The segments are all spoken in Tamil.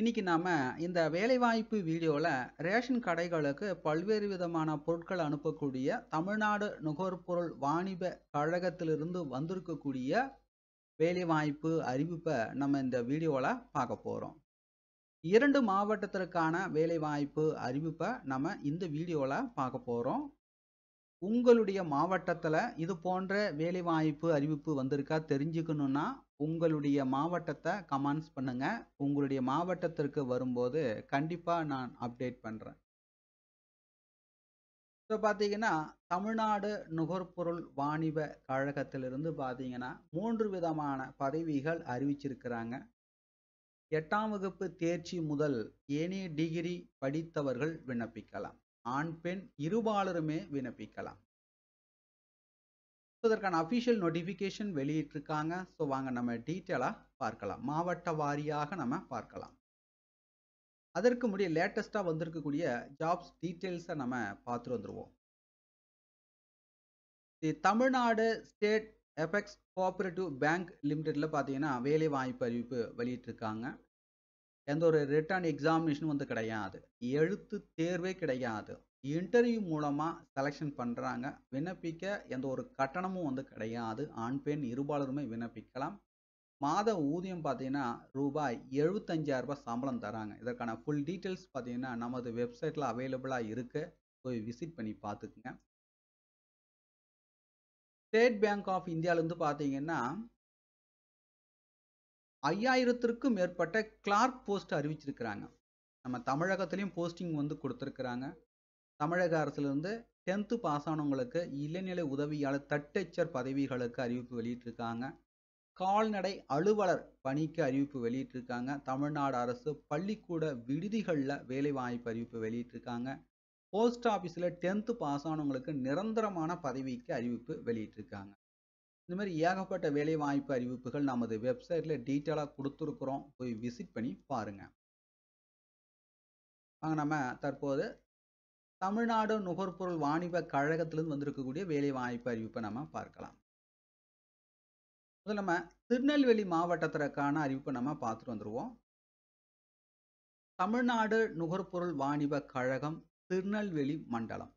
இன்னைக்கு நாம் இந்த வேலைவாய்ப்பு வீடியோவில் ரேஷன் கடைகளுக்கு பல்வேறு விதமான பொருட்கள் அனுப்பக்கூடிய தமிழ்நாடு நுகர்பொருள் வாணிப கழகத்திலிருந்து வந்திருக்கக்கூடிய வேலைவாய்ப்பு அறிவிப்பை நம்ம இந்த வீடியோவில் பார்க்க போகிறோம் இரண்டு மாவட்டத்திற்கான வேலைவாய்ப்பு அறிவிப்பை நம்ம இந்த வீடியோவில் பார்க்க போகிறோம் உங்களுடைய மாவட்டத்தில் இது போன்ற வேலைவாய்ப்பு அறிவிப்பு வந்திருக்கா தெரிஞ்சுக்கணுன்னா உங்களுடைய மாவட்டத்தை கமெண்ட்ஸ் பண்ணுங்கள் உங்களுடைய மாவட்டத்திற்கு வரும்போது கண்டிப்பாக நான் அப்டேட் பண்ணுறேன் இப்போ பார்த்தீங்கன்னா தமிழ்நாடு நுகர்பொருள் வாணிப கழகத்திலிருந்து பார்த்தீங்கன்னா மூன்று விதமான பதவிகள் அறிவிச்சிருக்கிறாங்க எட்டாம் வகுப்பு தேர்ச்சி முதல் ஏனைய டிகிரி படித்தவர்கள் விண்ணப்பிக்கலாம் ஆண் பெண் இருபாலருமே விண்ணப்பிக்கலாம் இதற்கான அஃபிஷியல் நோட்டிஃபிகேஷன் வெளியிட்டிருக்காங்க ஸோ வாங்க நம்ம டீட்டெயிலாக பார்க்கலாம் மாவட்ட வாரியாக நம்ம பார்க்கலாம் அதற்கு முடிய லேட்டஸ்ட்டாக வந்திருக்கக்கூடிய ஜாப்ஸ் டீட்டெயில்ஸை நம்ம பார்த்துட்டு வந்துடுவோம் the Tamil Nadu state apex cooperative bank லிமிடெடில் பார்த்தீங்கன்னா வேலை வாய்ப்பு அறிவிப்பு வெளியிட்டிருக்காங்க எந்த ஒரு ரிட்டர்ன் எக்ஸாமினேஷனும் வந்து கிடையாது எழுத்து தேர்வே கிடையாது இன்டர்வியூ மூலமாக செலெக்ஷன் பண்ணுறாங்க விண்ணப்பிக்க எந்த ஒரு கட்டணமும் வந்து கிடையாது ஆண் பெண் இருபாலருமே விண்ணப்பிக்கலாம் மாத ஊதியம் பார்த்தீங்கன்னா ரூபாய் ரூபாய் சம்பளம் தராங்க இதற்கான ஃபுல் டீட்டெயில்ஸ் பார்த்தீங்கன்னா நமது வெப்சைட்டில் அவைலபிளாக இருக்கு போய் விசிட் பண்ணி பார்த்துக்குங்க ஸ்டேட் பேங்க் ஆஃப் இந்தியாவிலேருந்து பார்த்தீங்கன்னா ஐயாயிரத்திற்கும் மேற்பட்ட கிளார்க் போஸ்ட் அறிவிச்சிருக்கிறாங்க நம்ம தமிழகத்திலையும் போஸ்டிங் வந்து கொடுத்துருக்குறாங்க தமிழக அரசுலேருந்து டென்த்து பாஸ் ஆனவங்களுக்கு இளநிலை உதவியாளர் தட்டச்சர் பதவிகளுக்கு அறிவிப்பு வெளியிட்டிருக்காங்க கால்நடை அலுவலர் பணிக்கு அறிவிப்பு வெளியிட்டிருக்காங்க தமிழ்நாடு அரசு பள்ளிக்கூட விடுதிகளில் வேலைவாய்ப்பு அறிவிப்பு வெளியிட்டிருக்காங்க போஸ்ட் ஆஃபீஸில் டென்த்து பாஸ் ஆனவங்களுக்கு நிரந்தரமான பதவிக்கு அறிவிப்பு வெளியிட்டிருக்காங்க இந்த மாதிரி ஏகப்பட்ட வேலைவாய்ப்பு அறிவிப்புகள் நமது வெப்சைட்டில் டீட்டெயிலாக கொடுத்துருக்குறோம் போய் விசிட் பண்ணி பாருங்கள் வாங்க நம்ம தற்போது தமிழ்நாடு நுகர்பொருள் வாணிப கழகத்திலிருந்து வந்திருக்கக்கூடிய வேலை வாய்ப்பு அறிவிப்பை நம்ம பார்க்கலாம் முதல்ல நம்ம திருநெல்வேலி மாவட்டத்திற்கான அறிவிப்பை நம்ம பார்த்துட்டு வந்துடுவோம் தமிழ்நாடு நுகர்பொருள் வாணிப கழகம் திருநெல்வேலி மண்டலம்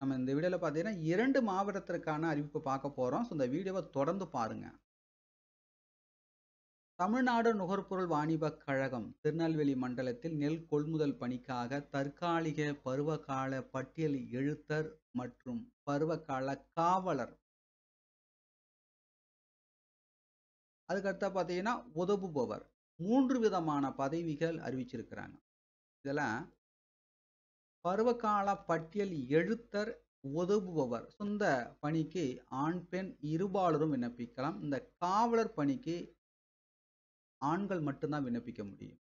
நம்ம இந்த வீடியோவில் பார்த்தீங்கன்னா இரண்டு மாவட்டத்திற்கான அறிவிப்பை பார்க்க போகிறோம் ஸோ இந்த வீடியோவை தொடர்ந்து பாருங்கள் தமிழ்நாடு நுகர்பொருள் வாணிபக் கழகம் திருநெல்வேலி மண்டலத்தில் நெல் கொள்முதல் பணிக்காக தற்காலிக பருவகால பட்டியல் எழுத்தர் மற்றும் பருவகால காவலர் அதுக்கடுத்த பார்த்தீங்கன்னா உதவுபவர் மூன்று விதமான பதவிகள் அறிவிச்சிருக்கிறாங்க இதில் பருவகால பட்டியல் எழுத்தர் உதவுபவர் சொந்த பணிக்கு ஆண் பெண் இருபாலரும் விண்ணப்பிக்கலாம் இந்த காவலர் பணிக்கு ஆண்கள் மட்டும்தான் விண்ணப்பிக்க முடியும்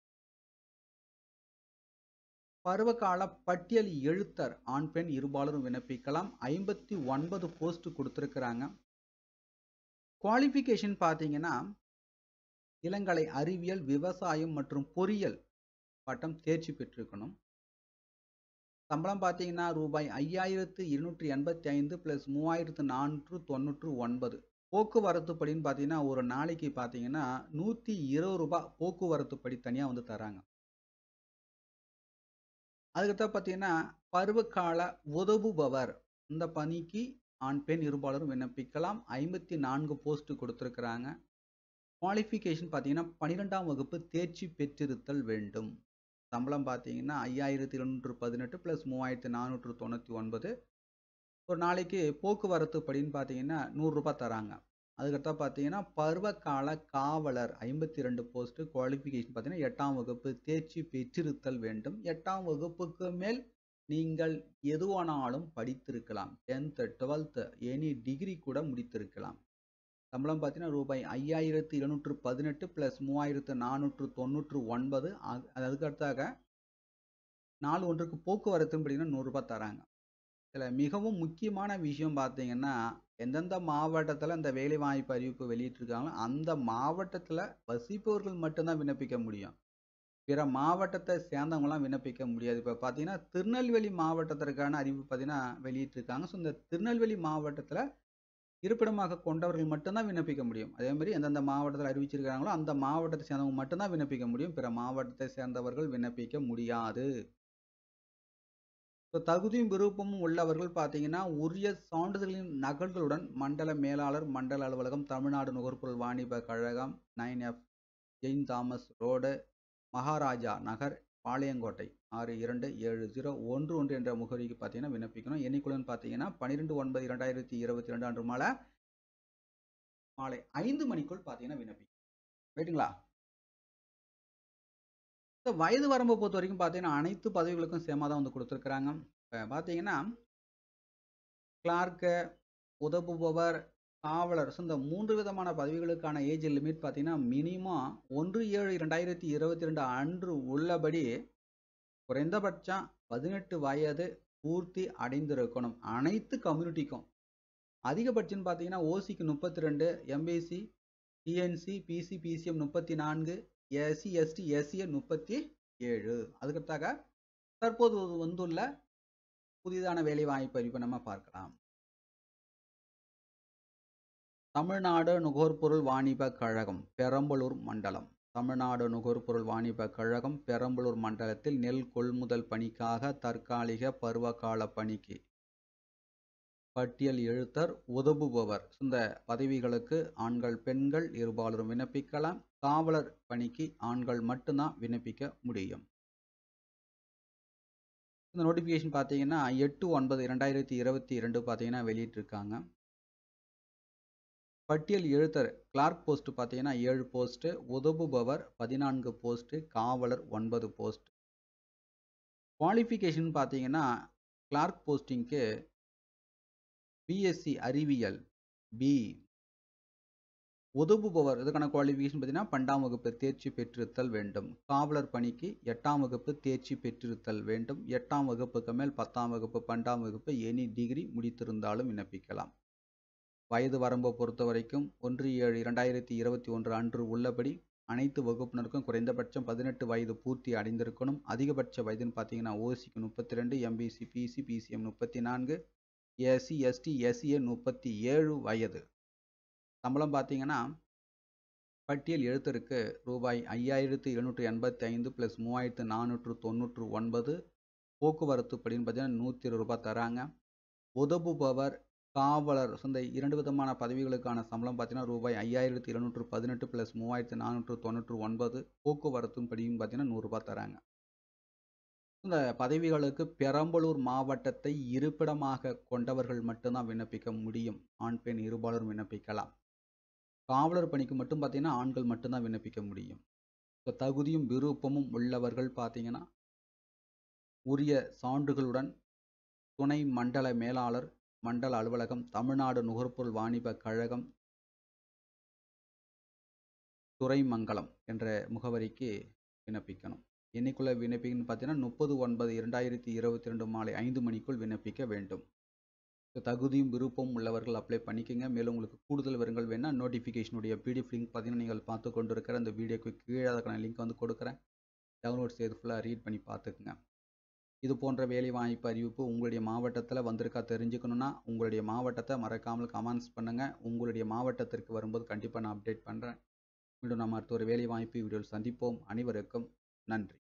பருவகால பட்டியல் எழுத்தர் ஆண் பெண் இருபாலரும் விண்ணப்பிக்கலாம் ஐம்பத்தி ஒன்பது போஸ்ட் கொடுத்துருக்குறாங்க குவாலிஃபிகேஷன் பார்த்தீங்கன்னா இளங்கலை அறிவியல் விவசாயம் மற்றும் பொறியியல் பட்டம் தேர்ச்சி பெற்றிருக்கணும் சம்பளம் பார்த்தீங்கன்னா ரூபாய் ஐயாயிரத்து இருநூற்றி எண்பத்தி ஐந்து ப்ளஸ் மூவாயிரத்து நானூற்று தொண்ணூற்று ஒன்பது போக்குவரத்து படின்னு பார்த்தீங்கன்னா ஒரு நாளைக்கு பார்த்தீங்கன்னா நூற்றி இருபது ரூபாய் போக்குவரத்து படி தனியாக வந்து தராங்க அதுக்கப்புறம் பார்த்தீங்கன்னா பருவகால உதவுபவர் இந்த பணிக்கு ஆண் பெண் இருபாலரும் விண்ணப்பிக்கலாம் ஐம்பத்தி நான்கு போஸ்ட் கொடுத்துருக்குறாங்க குவாலிஃபிகேஷன் பார்த்தீங்கன்னா பன்னிரெண்டாம் வகுப்பு தேர்ச்சி பெற்றிருத்தல் வேண்டும் சம்பளம் பார்த்தீங்கன்னா ஐயாயிரத்தி எழுநூற்று பதினெட்டு ப்ளஸ் மூவாயிரத்தி நானூற்று தொண்ணூற்றி ஒன்பது ஒரு நாளைக்கு போக்குவரத்து படின்னு பார்த்தீங்கன்னா நூறுரூபா தராங்க அதுக்கடுத்தா பார்த்தீங்கன்னா பருவகால காவலர் ஐம்பத்தி ரெண்டு போஸ்ட்டு குவாலிஃபிகேஷன் பார்த்தீங்கன்னா எட்டாம் வகுப்பு தேர்ச்சி பெற்றிருத்தல் வேண்டும் எட்டாம் வகுப்புக்கு மேல் நீங்கள் எதுவானாலும் படித்திருக்கலாம் டென்த்து டுவெல்த்து எனி டிகிரி கூட முடித்திருக்கலாம் சம்பளம் பார்த்தீங்கன்னா ரூபாய் ஐயாயிரத்து எழுநூற்று பதினெட்டு ப்ளஸ் மூவாயிரத்து நானூற்று தொண்ணூற்று ஒன்பது அதுக்கடுத்தாக நாலு ஒன்றுக்கு போக்குவரத்துன்னு பார்த்தீங்கன்னா நூறுரூபா தராங்க இதில் மிகவும் முக்கியமான விஷயம் பார்த்தீங்கன்னா எந்தெந்த மாவட்டத்தில் அந்த வேலை வாய்ப்பு அறிவிப்பு வெளியிட்டிருக்காங்களோ அந்த மாவட்டத்தில் வசிப்பவர்கள் மட்டும்தான் விண்ணப்பிக்க முடியும் பிற மாவட்டத்தை சேர்ந்தவங்களாம் விண்ணப்பிக்க முடியாது இப்போ பார்த்தீங்கன்னா திருநெல்வேலி மாவட்டத்திற்கான அறிவிப்பு பார்த்தீங்கன்னா வெளியிட்டிருக்காங்க ஸோ இந்த திருநெல்வேலி மாவட்டத்தில் இருப்பிடமாக கொண்டவர்கள் மட்டும்தான் விண்ணப்பிக்க முடியும் அதே மாதிரி எந்தெந்த மாவட்டத்தில் அறிவிச்சிருக்காங்களோ அந்த மாவட்டத்தை சேர்ந்தவங்க மட்டும்தான் விண்ணப்பிக்க முடியும் பிற மாவட்டத்தை சேர்ந்தவர்கள் விண்ணப்பிக்க முடியாது ஸோ தகுதியும் விருப்பமும் உள்ளவர்கள் பார்த்தீங்கன்னா உரிய சான்றிதழ்களின் நகல்களுடன் மண்டல மேலாளர் மண்டல அலுவலகம் தமிழ்நாடு நுகர்பொருள் வாணிப கழகம் nine F Jain Thomas road Maharaja Nagar Palayamkottai ஆறு இரண்டு ஏழு ஜீரோ ஒன்று ஒன்று என்ற முகவரிக்கு பார்த்தீங்கன்னா விண்ணப்பிக்கணும் எண்ணிக்கையுடன் பார்த்தீங்கன்னா பன்னிரெண்டு ஒன்பது இரண்டாயிரத்தி இருபத்தி ரெண்டு அன்று மாலை மாலை ஐந்து மணிக்குள் பார்த்தீங்கன்னா விண்ணப்பிக்கணும் ரைட்டுங்களா வயது வரம்பை பொறுத்த வரைக்கும் பார்த்தீங்கன்னா அனைத்து பதவிகளுக்கும் சேமாக தான் வந்து கொடுத்துருக்குறாங்க இப்போ பார்த்தீங்கன்னா கிளார்க்கு உதவுபவர் காவலர் ஸோ இந்த மூன்று விதமான பதவிகளுக்கான ஏஜ் லிமிட் பார்த்தீங்கன்னா மினிமம் ஒன்று ஏழு ரெண்டாயிரத்தி இருபத்தி ரெண்டு அன்று உள்ளபடி குறைந்தபட்சம் பதினெட்டு வயது பூர்த்தி அடைந்திருக்கணும் அனைத்து கம்யூனிட்டிக்கும் அதிகபட்சம்னு பார்த்தீங்கன்னா ஓசிக்கு முப்பத்தி ரெண்டு எம்பிசி டிஎன்சி பிசி பிசிஎம் முப்பத்தி நான்கு எஸ்சி எஸ்டி எஸ்சிஏ முப்பத்தி ஏழு அதுக்கடுத்தாக தற்போது வந்துள்ள புதிதான வேலை வாய்ப்பு அறிவிப்பை நம்ம பார்க்கலாம் தமிழ்நாடு நுகர்பொருள் வாணிப கழகம் பெரம்பலூர் மண்டலம் தமிழ்நாடு நுகர்பொருள் வாணிப கழகம் பெரம்பலூர் மண்டலத்தில் நெல் கொள்முதல் பணிக்காக தற்காலிக பருவகால பணிக்கு பட்டியல் எழுத்தர் உதவுபவர் இந்த பதவிகளுக்கு ஆண்கள் பெண்கள் இருபாலரும் விண்ணப்பிக்கலாம் காவலர் பணிக்கு ஆண்கள் மட்டும்தான் விண்ணப்பிக்க முடியும் இந்த நோட்டிஃபிகேஷன் பார்த்தீங்கன்னா எட்டு ஒன்பது இரண்டாயிரத்தி இருபத்தி இரண்டு பார்த்தீங்கன்னா வெளியிட்டிருக்காங்க பட்டியல் எழுத்தர் கிளார்க் போஸ்ட் பார்த்தீங்கன்னா ஏழு போஸ்ட்டு உதவுபவர் பதினான்கு போஸ்ட்டு காவலர் ஒன்பது போஸ்ட் குவாலிஃபிகேஷன் பார்த்தீங்கன்னா கிளார்க் போஸ்டிங்க்கு பிஎஸ்சி அறிவியல் பி உதவுபவர் இதுக்கான குவாலிஃபிகேஷன் பார்த்தீங்கன்னா பன்னெண்டாம் வகுப்பு தேர்ச்சி பெற்றிருத்தல் வேண்டும் காவலர் பணிக்கு எட்டாம் வகுப்பு தேர்ச்சி பெற்றிருத்தல் வேண்டும் எட்டாம் வகுப்புக்கு மேல் பத்தாம் வகுப்பு பன்னெண்டாம் வகுப்பு எனி டிகிரி முடித்திருந்தாலும் விண்ணப்பிக்கலாம் வயது வரம்பை பொறுத்த வரைக்கும் ஒன்று ஏழு இரண்டாயிரத்தி இருபத்தி ஒன்று அன்று உள்ளபடி அனைத்து வகுப்பினருக்கும் குறைந்தபட்சம் பதினெட்டு வயது பூர்த்தி அடைந்திருக்கணும் அதிகபட்ச வயதுன்னு பார்த்தீங்கன்னா ஓசிக்கு முப்பத்தி ரெண்டு எம்பிசி பிசி பிசிஎம் முப்பத்தி நான்கு எஸ்சி எஸ்டி எஸ்சிஏ முப்பத்தி ஏழு வயது சம்பளம் பார்த்தீங்கன்னா பட்டியல் எழுத்தருக்கு ரூபாய் ஐயாயிரத்து எழுநூற்றி எண்பத்தி ஐந்து ப்ளஸ் மூவாயிரத்து நானூற்று தொண்ணூற்று ஒன்பது போக்குவரத்து படின்னு பார்த்தீங்கன்னா நூற்றி இருபது ரூபாய் தராங்க உதவுபவர் காவலர் சொந்த இரண்டு விதமான பதவிகளுக்கான சம்பளம் பார்த்தீங்கன்னா ரூபாய் ஐயாயிரத்து எழுநூற்று பதினெட்டு ப்ளஸ் மூவாயிரத்து நானூற்று தொண்ணூற்று ஒன்பது போக்குவரத்தும் படியும் பார்த்தீங்கன்னா நூறுரூபா தராங்க இந்த பதவிகளுக்கு பெரம்பலூர் மாவட்டத்தை இருப்பிடமாக கொண்டவர்கள் மட்டும்தான் விண்ணப்பிக்க முடியும் ஆண் பெண் இருபாலரும் விண்ணப்பிக்கலாம் காவலர் பணிக்கு மட்டும் பார்த்தீங்கன்னா ஆண்கள் மட்டும்தான் விண்ணப்பிக்க முடியும் இப்போ தகுதியும் விருப்பமும் உள்ளவர்கள் பார்த்தீங்கன்னா உரிய சான்றுகளுடன் துணை மண்டல மேலாளர் மண்டல அலுவலகம் தமிழ்நாடு நுகர்பொருள் வாணிப கழகம் துறைமங்கலம் என்ற முகவரிக்கு விண்ணப்பிக்கணும் என்னைக்குள்ள விண்ணப்பிக்கணும்னு பார்த்தீங்கன்னா முப்பது ஒன்பது இரண்டாயிரத்தி இருபத்தி ரெண்டு மாலை ஐந்து மணிக்குள் விண்ணப்பிக்க வேண்டும் தகுதியும் விருப்பமும் உள்ளவர்கள் அப்ளை பண்ணிக்கோங்க மேலும் உங்களுக்கு கூடுதல் விவரங்கள் வேணால் நோட்டிஃபிகேஷனுடைய பிடிஎஃப் லிங்க் பார்த்தீங்கன்னா நீங்கள் பார்த்து கொண்டு இருக்கிற அந்த வீடியோக்கு கீழே அதற்கான லிங்க் வந்து கொடுக்குறேன் டவுன்லோட் செய்து ஃபுல்லாக ரீட் பண்ணி பார்த்துக்குங்க இது போன்ற வேலை வாய்ப்பு அறிவிப்பு உங்களுடைய மாவட்டத்தில் வந்திருக்கா தெரிஞ்சுக்கணுன்னா உங்களுடைய மாவட்டத்தை மறக்காமல் கமெண்ட்ஸ் பண்ணுங்கள் உங்களுடைய மாவட்டத்திற்கு வரும்போது கண்டிப்பாக நான் அப்டேட் பண்ணுறேன் மீண்டும் நம்ம அடுத்த ஒரு வேலை வாய்ப்பு வீடியோவில் சந்திப்போம் அனைவருக்கும் நன்றி